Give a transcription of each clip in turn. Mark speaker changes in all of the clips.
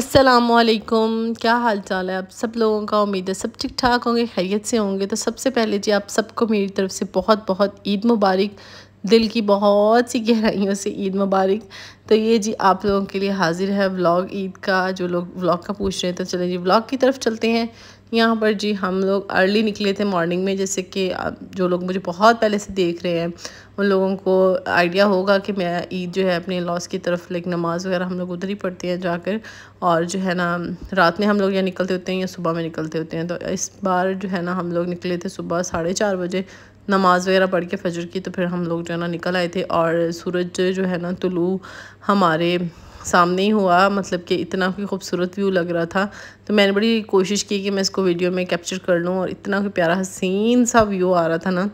Speaker 1: असलकुम क्या हाल चाल है आप सब लोगों का उम्मीद है सब ठीक ठाक होंगे खैरियत से होंगे तो सबसे पहले जी आप सबको मेरी तरफ से बहुत बहुत ईद मुबारक दिल की बहुत सी गहराइयों से ईद मुबारक तो ये जी आप लोगों के लिए हाजिर है व्लॉग ईद का जो लोग व्लॉग का पूछ रहे हैं तो चलें जी व्लॉग की तरफ चलते हैं यहाँ पर जी हम लोग अर्ली निकले थे मॉर्निंग में जैसे कि जो लोग मुझे बहुत पहले से देख रहे हैं उन लोगों को आइडिया होगा कि मैं ईद जो है अपने लॉस की तरफ लाइक नमाज़ वगैरह हम लोग उधर ही पढ़ते हैं जाकर और जो है ना रात में हम लोग या निकलते होते हैं या सुबह में निकलते होते हैं तो इस बार जो है ना हम लोग निकले थे सुबह साढ़े चार बजे नमाज़ वगैरह पढ़ के फजर की तो फिर हम लोग जो है ना निकल आए थे और सूरज जो है ना तुलू हमारे सामने ही हुआ मतलब कि इतना कोई खूबसूरत व्यू लग रहा था तो मैंने बड़ी कोशिश की कि मैं इसको वीडियो में कैप्चर कर लूँ और इतना कोई प्यारा हसीन सा व्यू आ रहा था ना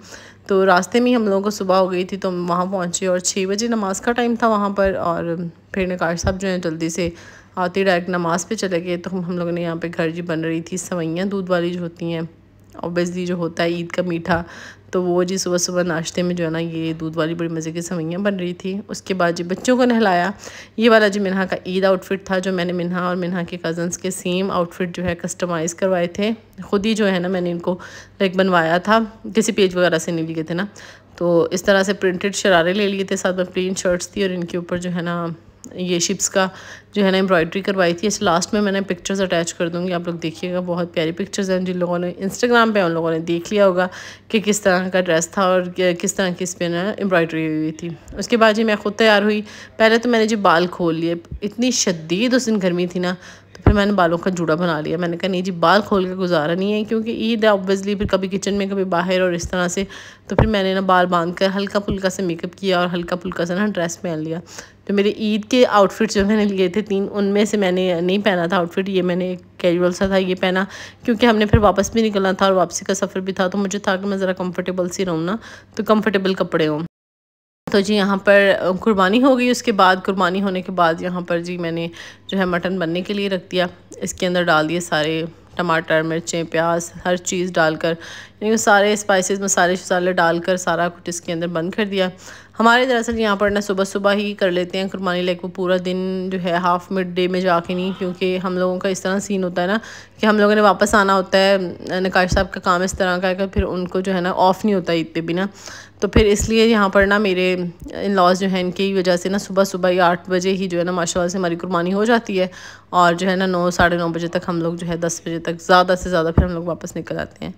Speaker 1: तो रास्ते में ही हम लोगों को सुबह हो गई थी तो हम वहाँ पहुँचे और छः बजे नमाज का टाइम था वहाँ पर और फिर नकाश साहब जो है जल्दी से आते डायरेक्ट नमाज पे चले गए तो हम लोगों ने यहाँ पे घर जी बन रही थी सवैयाँ दूध वाली जो होती हैं ऑब्वियसली जो होता है ईद का मीठा तो वो जी सुबह सुबह नाश्ते में जो है ना ये दूध वाली बड़ी मज़े की सवैयाँ बन रही थी उसके बाद जी बच्चों को नहलाया ये वाला जी मिन्हा का ईद आउटफिट था जो मैंने मिन्हा और मिन्हा के कज़न्स के सेम आउटफिट जो है कस्टमाइज़ करवाए थे ख़ुद ही जो है ना मैंने इनको लाइक बनवाया था किसी पेज वगैरह से नहीं लिए थे ना तो इस तरह से प्रिंटेड शरारे ले लिए थे साथ में प्लेन शर्ट्स थी और इनके ऊपर जो है ना ये शिप्स का जो है ना एम्ब्रॉयड्री करवाई थी ऐसे लास्ट में मैंने पिक्चर्स अटैच कर दूंगी आप लोग देखिएगा बहुत प्यारी पिक्चर्स हैं जिन लोगों ने इंस्टाग्राम पे उन लोगों ने देख लिया होगा कि किस तरह का ड्रेस था और किस तरह की इस पर ना एम्ब्रॉयड्री हुई थी उसके बाद जी मैं ख़ुद तैयार हुई पहले तो मैंने जी बाल खोल लिए इतनी शदीद उस दिन गर्मी थी ना फिर मैंने बालों का जूड़ा बना लिया मैंने कहा नहीं जी बाल खोल के गुजारा नहीं है क्योंकि ईद है ऑब्वियसली फिर कभी किचन में कभी बाहर और इस तरह से तो फिर मैंने ना बाल बांध कर हल्का फुल्का से मेकअप किया और हल्का फुल्का सा ना ड्रेस पहन लिया तो मेरे ईद के आउटफिट जो मैंने लिए थे तीन उनमें से मैंने नहीं पहना था आउटफिट ये मैंने एक कैजुअल सा था ये पहना क्योंकि हमने फिर वापस भी निकलना था और वापसी का सफ़र भी था तो मुझे था कि मैं ज़रा कम्फर्टेबल सी रहूँ ना तो कम्फ़र्टेबल कपड़े हों तो जी यहाँ पर कुर्बानी हो गई उसके बाद कुर्बानी होने के बाद यहाँ पर जी मैंने जो है मटन बनने के लिए रख दिया इसके अंदर डाल दिए सारे टमाटर मिर्चें प्याज हर चीज़ डालकर यानी सारे स्पाइसेस मसाले शसाले डालकर सारा कुछ इसके अंदर बंद कर दिया हमारे दरअसल यहाँ पर ना सुबह सुबह ही कर लेते हैं कुर्बानी लाइक वो पूरा दिन जो है हाफ़ मिड डे में जाके नहीं क्योंकि हम लोगों का इस तरह सीन होता है ना कि हम लोगों ने वापस आना होता है नकाश साहब का काम इस तरह का है कि फिर उनको जो है ना ऑफ़ नहीं होता इतने बिना तो फिर इसलिए यहाँ पर ना मेरे इन लॉज जो है इनकी वजह से ना सुबह सुबह या आठ बजे ही जो है ना माशाल्लाह से हमारी कुर्बानी हो जाती है और जो है ना नौ साढ़े नौ बजे तक हम लोग जो है दस बजे तक ज़्यादा से ज़्यादा फिर हम लोग वापस निकल आते हैं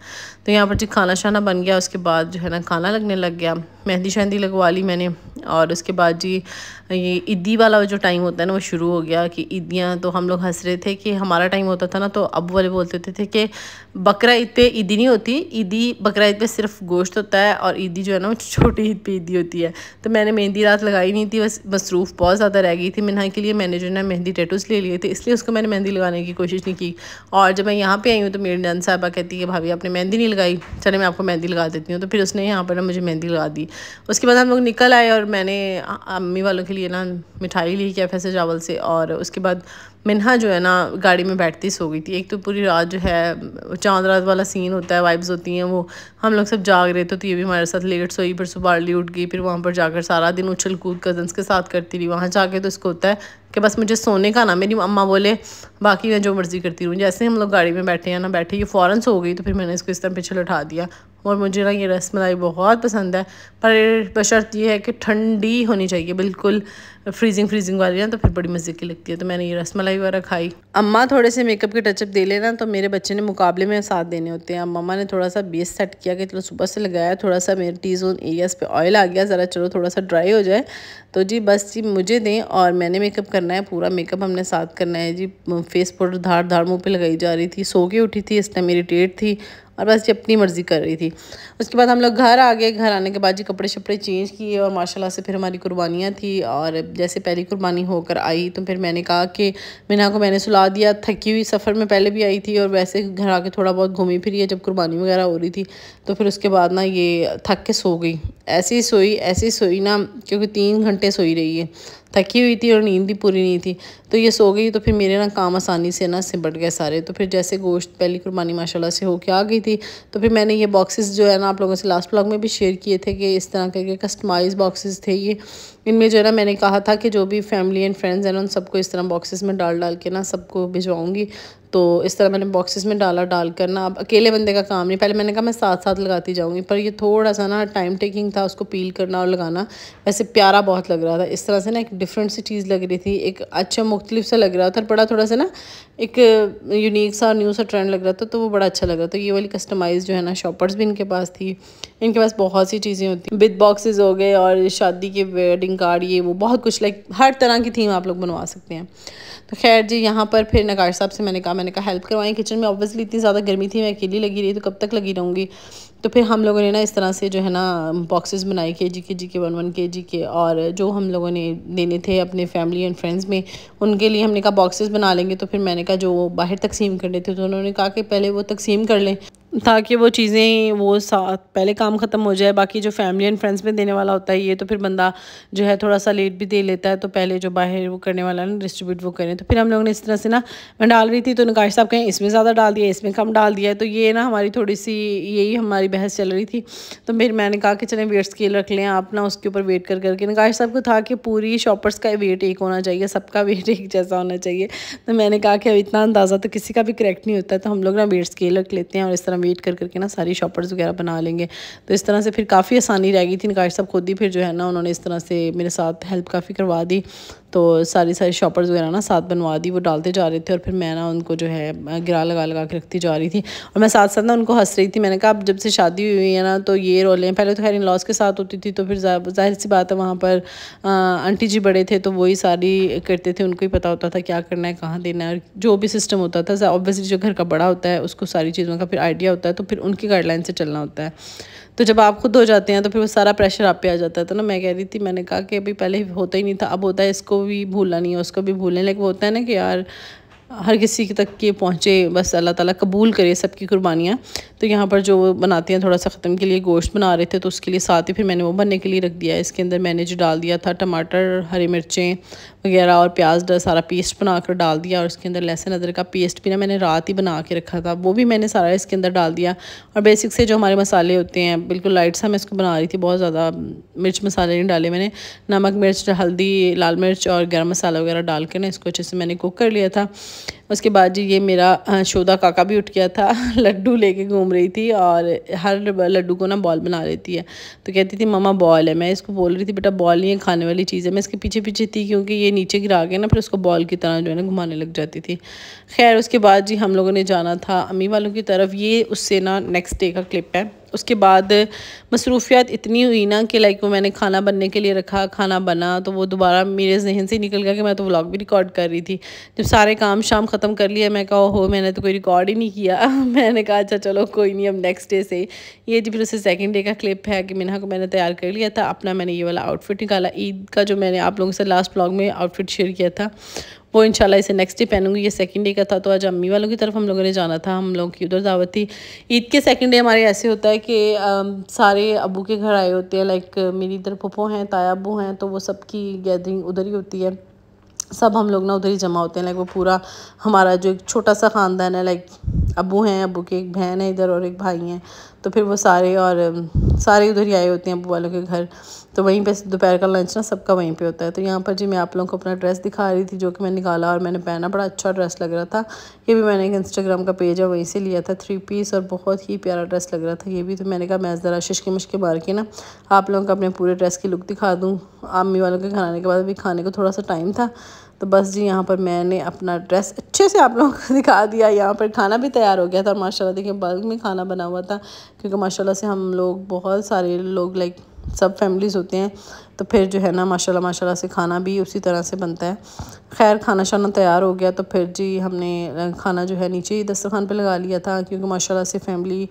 Speaker 1: तो यहाँ पर जी खाना शाना बन गया उसके बाद जो है ना खाना लगने लग गया मेहंदी शहंदी लगवा ली मैंने और उसके बाद जी ये ईदी वाला जो टाइम होता है ना वो शुरू हो गया कि ईदियाँ तो हम लोग हंस रहे थे कि हमारा टाइम होता था ना तो अब वाले बोलते थे, थे कि बकरा ईद पे ईदी नहीं होती ईदी बकरा ईद पे सिर्फ गोश्त होता है और ईदी जो है ना वो छोटी ईद पे ईदी होती है तो मैंने मेहंदी रात लगाई नहीं थी बस मसरूफ़ बहुत ज़्यादा रह गई थी मिना के लिए मैंने जो है ना मेहंदी टेटूस ले लिए थे इसलिए उसको मैंने मेहंदी लगाने की कोशिश नहीं की और जब मैं यहाँ पर आई हूँ तो मेरी नन साहबा कहती है भाभी आपने मेहंदी नहीं लगाई चले मैं आपको मेहंदी लगा देती हूँ तो फिर उसने यहाँ पर ना मुझे मेहंदी लगा दी उसके बाद हम लोग निकल आए और मैंने अम्मी वालों के लिए लिए ना मिठाई ली क्या फैसे चावल से और उसके बाद मिन्हा जो है ना गाड़ी में बैठती सो गई थी एक तो पूरी रात जो है चांद रात वाला सीन होता है वाइब्स होती हैं वो हम लोग सब जाग रहे थे तो ये भी हमारे साथ लेट सोई फिर सुबह अर्ली उठ गई फिर वहाँ पर जाकर सारा दिन उछल कूद कज़न्स के साथ करती रही वहाँ जाके तो इसको होता है कि बस मुझे सोने का ना मेरी अम्मा बोले बाकी मैं जो मर्ज़ी करती रहूँ जैसे हम लोग गाड़ी में बैठे या ना बैठे ये फ़ौरन सो गई तो फिर मैंने इसको इस तरह पीछे लौटा दिया और मुझे ना ये रस मलाई बहुत पसंद है पर बशर्त ये है कि ठंडी होनी चाहिए बिल्कुल फ्रीजिंग फ्रीजिंग वाली ना तो फिर बड़ी मज़े की लगती है तो मैंने ये रस मलाई वगैरह खाई अम्मा थोड़े से मेकअप के टचअप दे लेना तो मेरे बच्चे ने मुकाबले में साथ देने होते हैं मम्मा ने थोड़ा सा बेस सेट किया कि चलो सुबह से लगाया थोड़ा सा मेरे टी जोन एरियाज़ पे ऑयल आ गया ज़रा चलो थोड़ा सा ड्राई हो जाए तो जी बस जी मुझे दें और मैंने मेकअप करना है पूरा मेकअप हमने साथ करना है जी फेस पाउडर धार धार मुँह पर लगाई जा रही थी सो के उठी थी इस टाइम इरीटेट थी और बस ये अपनी मर्ज़ी कर रही थी उसके बाद हम लोग घर आ गए घर आने के बाद जी कपड़े शपड़े चेंज किए और माशाल्लाह से फिर हमारी कुर्बानियाँ थी और जैसे पहली कुर्बानी होकर आई तो फिर मैंने कहा कि मीना को मैंने सुला दिया थकी हुई सफ़र में पहले भी आई थी और वैसे घर आके थोड़ा बहुत घूमी फिरी जब कुर्बानी वगैरह हो रही थी तो फिर उसके बाद ना ये थक के सो गई ऐसी सोई ऐसी सोई ना क्योंकि तीन घंटे सोई रही है थकी हुई थी और नींद भी पूरी नहीं थी तो ये सो गई तो फिर मेरे ना काम आसानी से ना सिमट गए सारे तो फिर जैसे गोश्त पहली कुर्बानी माशाल्लाह से होके आ गई थी तो फिर मैंने ये बॉक्सेस जो है ना आप लोगों से लास्ट ब्लॉग में भी शेयर किए थे कि इस तरह के कस्टमाइज बॉक्सेस थे ये इनमें जो है ना मैंने कहा था कि जो भी फैमिली एंड फ्रेंड्स हैं उन सबको इस तरह बॉक्सेस में डाल डाल के ना सबको भिजवाऊँगी तो इस तरह मैंने बॉक्सेस में डाला डाल कर ना अब अकेले बंदे का काम नहीं पहले मैंने कहा मैं साथ साथ लगाती जाऊँगी पर ये थोड़ा सा ना टाइम टेकिंग था उसको पील करना और लगाना वैसे प्यारा बहुत लग रहा था इस तरह से ना एक डिफरेंट सी चीज़ लग रही थी एक अच्छा मुख्तलिफ सा लग रहा था बड़ा थोड़ा सा ना एक यूनिक सा न्यू सा ट्रेंड लग रहा था तो वो बड़ा अच्छा लग रहा था तो ये वाली कस्टमाइज जो है ना शॉपर्स भी इनके पास थी इनके पास बहुत सी चीज़ें होती बिथ बॉक्सेज हो गए और शादी के वेडिंग कार्ड ये वो बहुत कुछ लाइक हर तरह की थीम आप लोग बनवा सकते हैं तो खैर जी यहाँ पर फिर नकाश साहब से मैंने कहा मैंने कहा हेल्प करवाएं किचन में ऑब्वियसली इतनी ज़्यादा गर्मी थी मैं अकेली लगी रही तो कब तक लगी रहूँगी तो फिर हम लोगों ने ना इस तरह से जो है ना बॉक्सेस बनाए के जी के जी के वन वन के जी के और जो हम लोगों ने देने थे अपने फैमिली एंड फ्रेंड्स में उनके लिए हमने कहा बॉक्सेस बना लेंगे तो फिर मैंने कहा जो बाहर तकसीम करने थे तो उन्होंने कहा कि पहले वो तकसीम कर लें ताकि वो चीज़ें वो साथ पहले काम ख़त्म हो जाए बाकी जो फैमिली एंड फ्रेंड्स में देने वाला होता है ये तो फिर बंदा जो है थोड़ा सा लेट भी दे लेता है तो पहले जो बाहर वो करने वाला ना डिस्ट्रीब्यूट वो करें तो फिर हम लोगों ने इस तरह से ना मैं डाल रही थी तो नकाश साहब कहें इसमें ज़्यादा डाल दिया इसमें कम डाल दिया तो ये ना हमारी थोड़ी सी यही हमारी बहस चल रही थी तो फिर मैंने कहा कि चलें वेट स्केल रख लें आप ना उसके ऊपर वेट कर करके नकाश साहब को था कि पूरी शॉपर्स का वेट एक होना चाहिए सबका वेट एक जैसा होना चाहिए तो मैंने कहा कि अब इतना अंदाज़ा तो किसी का भी करेक्ट नहीं होता तो हम लोग ना वेट स्केल रख लेते हैं और इस तरह हम वेट कर करके ना सारी शॉपर्स वगैरह बना लेंगे तो इस तरह से फिर काफ़ी आसानी रह गई थी निकाश साहब खुद ही फिर जो है ना उन्होंने इस तरह से मेरे साथ हेल्प काफ़ी करवा दी तो सारी सारी शॉपर्स वगैरह ना साथ बनवा दी वो डालते जा रहे थे और फिर मैं ना उनको जो है गिरा लगा लगा के रखती जा रही थी और मैं साथ साथ ना उनको हंस रही थी मैंने कहा अब जब से शादी हुई है ना तो ये रोलें पहले तो खैर इन लॉस के साथ होती थी तो फिर जाहिर सी बात है वहाँ पर आंटी जी बड़े थे तो वही सारी करते थे उनको ही पता होता था क्या करना है कहाँ देना है और जो भी सिस्टम होता था ऑब्वियसली जो घर का बड़ा होता है उसको सारी चीज़ों का फिर आइडिया होता है तो फिर उनकी गाइडलाइन से चलना होता है तो जब आप खुद हो जाते हैं तो फिर वो सारा प्रेशर आप पे आ जाता है तो ना मैं कह रही थी मैंने कहा कि अभी पहले होता ही नहीं था अब होता है इसको भी भूलना नहीं है उसको भी भूलें लेकिन वो होता है ना कि यार हर किसी तक के पहुँचे बस अल्लाह ताला कबूल करे सबकी कुर्बानियाँ तो यहाँ पर जो बनाती हैं थोड़ा सा ख़त्म के लिए गोश्त बना रहे थे तो उसके लिए साथ ही फिर मैंने वो बनने के लिए रख दिया इसके अंदर मैंने जो डाल दिया था टमाटर हरी मिर्चें वगैरह और प्याज सारा पेस्ट बना कर डाल दिया और इसके अंदर लहसुन अदरक का पेस्ट भी ना मैंने रात ही बना के रखा था वो भी मैंने सारा इसके अंदर डाल दिया और बेसिक से जो हमारे मसाले होते हैं बिल्कुल लाइट सा मैं इसको बना रही थी बहुत ज़्यादा मिर्च मसाले नहीं डाले मैंने नमक मिर्च हल्दी लाल मिर्च और गर्म मसाला वगैरह डाल के ना इसको अच्छे से मैंने कुक कर लिया था उसके बाद जी ये मेरा शोधा काका भी उठ गया था लड्डू लेके घूम रही थी और हर लड्डू को ना बॉल बना लेती है तो कहती थी ममा बॉल है मैं इसको बोल रही थी बेटा बॉल नहीं है खाने वाली चीज़ है मैं इसके पीछे पीछे थी क्योंकि ये नीचे गिरा के ना फिर उसको बॉल की तरह जो है ना घुमाने लग जाती थी खैर उसके बाद जी हम लोगों ने जाना था अम्मी वालों की तरफ ये उससे ना नेक्स्ट डे का क्लिप है उसके बाद मसरूफियात इतनी हुई ना कि लाइक वो मैंने खाना बनने के लिए रखा खाना बना तो वो दोबारा मेरे जहन से निकल गया कि मैं तो व्लॉग भी रिकॉर्ड कर रही थी जब सारे काम शाम ख़त्म कर लिया मैं कहा हो मैंने तो कोई रिकॉर्ड ही नहीं किया मैंने कहा अच्छा चलो कोई नहीं अब नेक्स्ट डे से ये जी फिर उससे सेकेंड डे का क्लिप है कि मिना को मैंने तैयार कर लिया था अपना मैंने ये वाला आउटफिट निकाला ईद का जो मैंने आप लोगों से लास्ट ब्लॉग में आउटफिट शेयर किया था वो इंशाल्लाह इसे नेक्स्ट डे पहनूंगी ये सेकंड डे का था तो आज अम्मी वालों की तरफ हम लोगों ने जाना था हम लोगों की उधर दावत थी ईद के सेकंड डे हमारे ऐसे होता है कि सारे अबू के घर आए होते हैं लाइक मेरी इधर पप्पो हैं ताया अबू हैं तो वो सबकी गैदरिंग उधर ही होती है सब हम लोग ना उधर ही जमा होते हैं लाइक वो पूरा हमारा जो एक छोटा सा ख़ानदान है लाइक अबू हैं अबू की एक बहन है इधर और एक भाई हैं तो फिर वो सारे और सारे उधर ही आए होते हैं अबू वालों के घर तो वहीं पे दोपहर का लंच ना सबका वहीं पे होता है तो यहाँ पर जी मैं आप लोगों को अपना ड्रेस दिखा रही थी जो कि मैं निकाला और मैंने पहना बड़ा अच्छा ड्रेस लग रहा था ये भी मैंने एक इंस्टाग्राम का पेज है वहीं से लिया था थ्री पीस और बहुत ही प्यारा ड्रेस लग रहा था ये भी तो मैंने कहा मैं ज़रा शिशके मिशके मार के ना आप लोगों को अपने पूरे ड्रेस की लुक दिखा दूँ आमी वालों के घर आने के बाद अभी खाने को थोड़ा सा टाइम था तो बस जी यहाँ पर मैंने अपना ड्रेस अच्छे से आप लोगों को दिखा दिया यहाँ पर खाना भी तैयार हो गया था माशाल्लाह देखिए बल्क में खाना बना हुआ था क्योंकि माशाल्लाह से हम लोग बहुत सारे लोग लाइक सब फैमिलीज़ होते हैं तो फिर जो है ना माशाल्लाह माशाल्लाह से खाना भी उसी तरह से बनता है खैर खाना शाना तैयार हो गया तो फिर जी हमने खाना जो है नीचे ही दस्तरखान पे लगा लिया था क्योंकि माशाल्लाह से फैमिली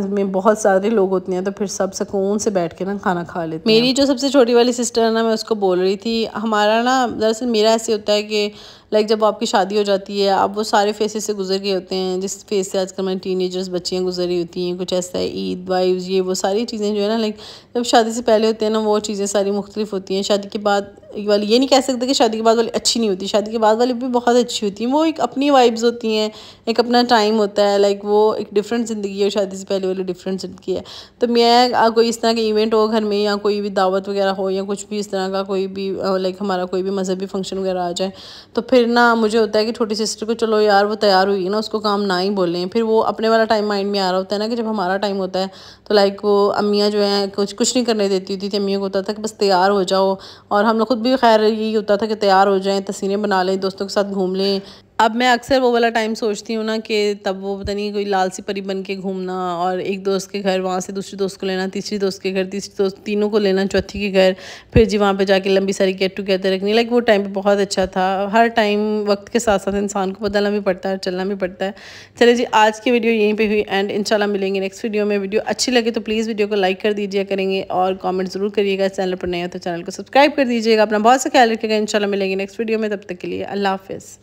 Speaker 1: में बहुत सारे लोग होते हैं तो फिर सब सुकून से बैठ के ना खाना खा लेते मेरी जो सबसे छोटी वाली सिस्टर है ना मैं उसको बोल रही थी हमारा ना दरअसल मेरा ऐसे होता है कि लाइक जब आपकी शादी हो जाती है आप वो सारे फेसेस से गुजर गए होते हैं जिस फेस से आजकल मैं टीन एजर्स बच्चियाँ गुजरी होती हैं कुछ ऐसा है ईद वाइव्स ये वो सारी चीज़ें जो है ना लाइक जब शादी से पहले होते हैं ना वो चीज़ें सारी मुख्तलिफ होती हैं शादी के बाद वाली ये नहीं कह सकते कि शादी के बाद वाली अच्छी नहीं होती शादी के बाद वाली भी बहुत अच्छी होती हैं वो एक अपनी वाइब्स होती हैं एक अपना टाइम होता है लाइक वो एक डिफरेंट ज़िंदगी है शादी से पहले वाली डिफरेंट ज़िंदगी है तो मैं कोई इस तरह के इवेंट हो घर में या कोई भी दावत वगैरह हो या कुछ भी इस तरह का कोई भी लाइक हमारा कोई भी मजहबी फंक्शन वगैरह आ जाए तो फिर फिर ना मुझे होता है कि छोटी सिस्टर को चलो यार वो तैयार हुई ना उसको काम ना ही बोलें फिर वो अपने वाला टाइम माइंड में आ रहा होता है ना कि जब हमारा टाइम होता है तो लाइक वो अम्मियाँ जो हैं कुछ कुछ नहीं करने देती होती थी अम्मियों को होता था कि बस तैयार हो जाओ और हम लोग खुद भी खैर यही होता था कि तैयार हो जाएँ तस्वीरें बना लें दोस्तों के साथ घूम लें अब मैं अक्सर वो वाला टाइम सोचती हूँ ना कि तब वो पता नहीं कोई लालसी परी बन के घूमना और एक दोस्त के घर वहाँ से दूसरे दोस्त को लेना तीसरी दोस्त के घर तीसरी दोस्त तीनों को लेना चौथी के घर फिर जी वहाँ पे जाके लंबी सारी गेट टुगेदर रखनी लाइक वो टाइम पे बहुत अच्छा था हर टाइम वक्त के साथ साथ इंसान को बदलना भी पड़ता है चलना भी पड़ता है चले जी आज की वीडियो यहीं पर हुई एंड इनशाला मिलेंगे नेक्स्ट वीडियो में वीडियो अच्छी लगे तो प्लीज़ वीडियो को लाइक कर दीजिए करेंगे और कॉमेंट ज़रूर करिएगा चैनल पर नया तो चैनल को सब्सक्राइब कर दीजिएगा अपना बहुत सा ख्याल रखिएगा इनशाला मिलेंगे नेक्स्ट वीडियो में तब तक के लिए अल्लाह हाफिज़